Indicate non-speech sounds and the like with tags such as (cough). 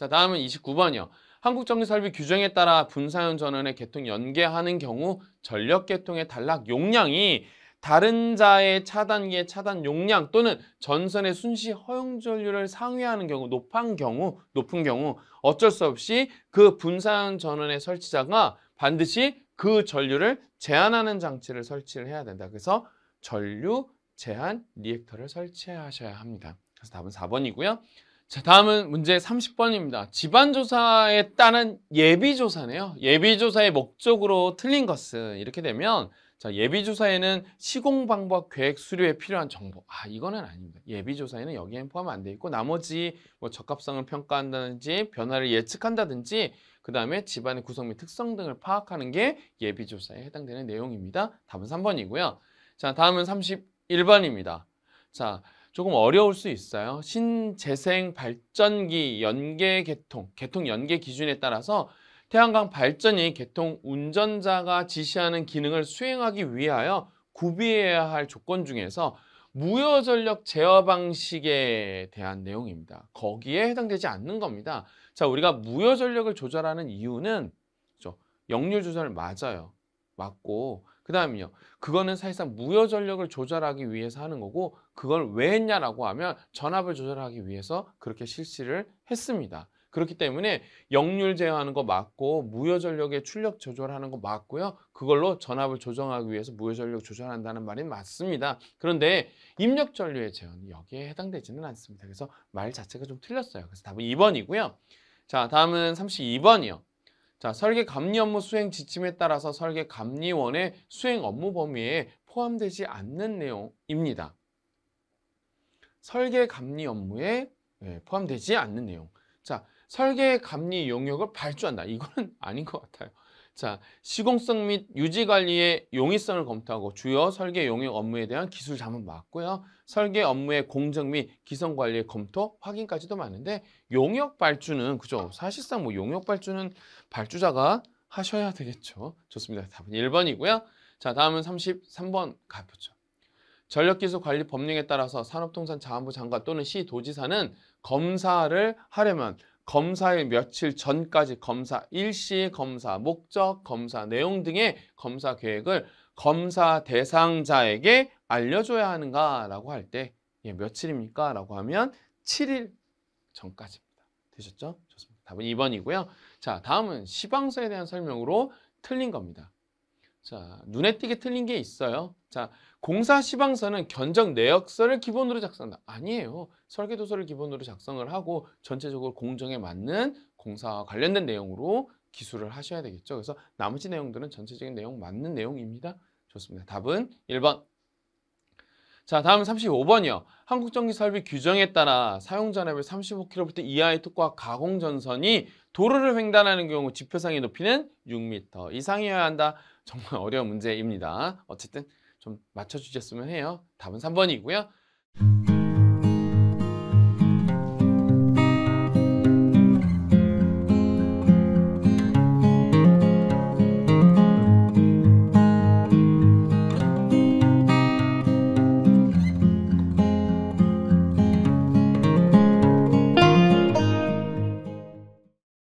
자, 다음은 29번이요. 한국전기설비 규정에 따라 분사형 전원의 개통 연계하는 경우 전력 개통의 단락 용량이 다른 자의 차단기의 차단 용량 또는 전선의 순시 허용 전류를 상회하는 경우 높은 경우 높은 경우 어쩔 수 없이 그 분사형 전원의 설치자가 반드시 그 전류를 제한하는 장치를 설치를 해야 된다. 그래서 전류 제한 리액터를 설치하셔야 합니다. 그래서 답은 4번이고요. 자, 다음은 문제 30번입니다. 집안조사에 따른 예비조사네요. 예비조사의 목적으로 틀린 것은 이렇게 되면 자, 예비조사에는 시공방법 계획 수료에 필요한 정보. 아, 이거는 아닙니다. 예비조사에는 여기엔 포함 안 돼 있고 나머지 뭐 적합성을 평가한다든지 변화를 예측한다든지 그 다음에 집안의 구성 및 특성 등을 파악하는 게 예비조사에 해당되는 내용입니다. 답은 3번이고요. 자, 다음은 31번입니다. 자, 조금 어려울 수 있어요. 신재생 발전기 연계 개통, 개통 연계 기준에 따라서 태양광 발전이 개통 운전자가 지시하는 기능을 수행하기 위하여 구비해야 할 조건 중에서 무효 전력 제어 방식에 대한 내용입니다. 거기에 해당되지 않는 겁니다. 자, 우리가 무효 전력을 조절하는 이유는 역률 조절 맞아요. 맞고 그 다음이요. 그거는 사실상 무효 전력을 조절하기 위해서 하는 거고 그걸 왜 했냐라고 하면 전압을 조절하기 위해서 그렇게 실시를 했습니다. 그렇기 때문에 역률 제어하는 거 맞고 무효 전력의 출력 조절하는 거 맞고요. 그걸로 전압을 조정하기 위해서 무효 전력 조절한다는 말이 맞습니다. 그런데 입력 전류의 제어는 여기에 해당되지는 않습니다. 그래서 말 자체가 좀 틀렸어요. 그래서 답은 2번이고요. 자, 다음은 32번이요. 자, 설계 감리 업무 수행 지침에 따라서 설계 감리원의 수행 업무 범위에 포함되지 않는 내용입니다. 설계 감리 업무에 예, 포함되지 않는 내용. 자, 설계 감리 용역을 발주한다. 이거는 (laughs) 아닌 것 같아요. 자, 시공성 및 유지 관리의 용이성을 검토하고 주요 설계 용역 업무에 대한 기술 자문 맞고요. 설계 업무의 공정 및 기성 관리의 검토, 확인까지도 많은데 용역 발주는 그죠? 사실상 뭐 용역 발주는 발주자가 하셔야 되겠죠. 좋습니다. 답은 1번이고요. 자, 다음은 33번 가보죠. 전력기술 관리 법령에 따라서 산업통상 자원부 장관 또는 시도지사는 검사를 하려면 검사일 며칠 전까지 검사 일시 검사, 목적 검사, 내용 등의 검사 계획을 검사 대상자에게 알려줘야 하는가라고 할때 예, 며칠입니까? 라고 하면 7일 전까지입니다. 되셨죠? 좋습니다. 답은 2번이고요. 자, 다음은 시방서에 대한 설명으로 틀린 겁니다. 자, 눈에 띄게 틀린 게 있어요. 자, 공사 시방서는 견적 내역서를 기본으로 작성한다. 아니에요. 설계도서를 기본으로 작성을 하고 전체적으로 공정에 맞는 공사와 관련된 내용으로 기술을 하셔야 되겠죠. 그래서 나머지 내용들은 전체적인 내용 맞는 내용입니다. 좋습니다. 답은 1번 자 다음 35번이요. 한국전기설비 규정에 따라 사용전압의 35kV 이하의 특과 가공전선이 도로를 횡단하는 경우 지표상의 높이는 6m 이상이어야 한다. 정말 어려운 문제입니다. 어쨌든 좀 맞춰주셨으면 해요. 답은 3번이고요.